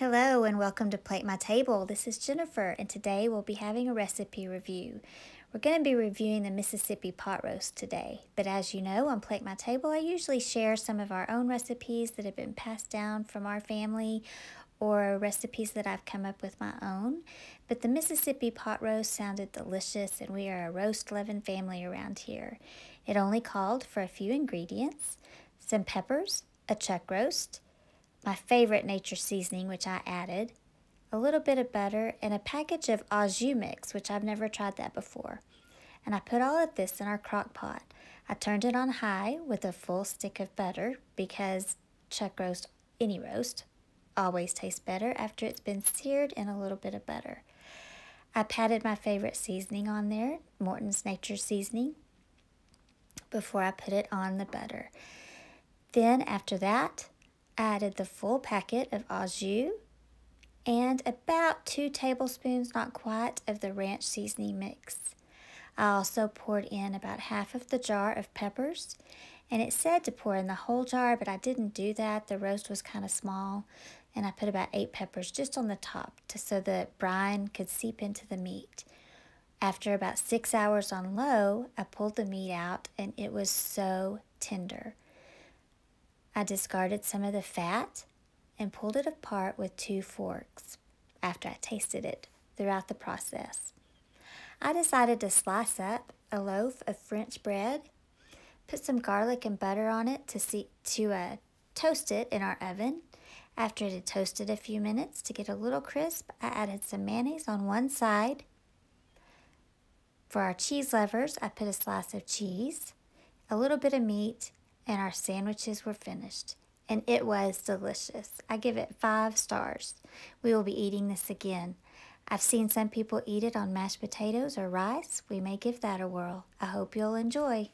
Hello and welcome to Plate My Table. This is Jennifer and today we'll be having a recipe review. We're going to be reviewing the Mississippi pot roast today, but as you know, on Plate My Table I usually share some of our own recipes that have been passed down from our family or recipes that I've come up with my own. But the Mississippi pot roast sounded delicious and we are a roast loving family around here. It only called for a few ingredients, some peppers, a chuck roast, my favorite nature seasoning, which I added, a little bit of butter, and a package of au jus mix, which I've never tried that before. And I put all of this in our crock pot. I turned it on high with a full stick of butter because chuck roast, any roast, always tastes better after it's been seared in a little bit of butter. I patted my favorite seasoning on there, Morton's Nature Seasoning, before I put it on the butter. Then after that, added the full packet of au jus and about two tablespoons, not quite, of the ranch seasoning mix. I also poured in about half of the jar of peppers and it said to pour in the whole jar, but I didn't do that. The roast was kind of small and I put about eight peppers just on the top to, so the brine could seep into the meat. After about six hours on low, I pulled the meat out and it was so tender. I discarded some of the fat and pulled it apart with two forks after I tasted it throughout the process. I decided to slice up a loaf of French bread, put some garlic and butter on it to, see, to uh, toast it in our oven. After it had toasted a few minutes to get a little crisp, I added some mayonnaise on one side. For our cheese lovers, I put a slice of cheese, a little bit of meat, and our sandwiches were finished, and it was delicious. I give it five stars. We will be eating this again. I've seen some people eat it on mashed potatoes or rice. We may give that a whirl. I hope you'll enjoy.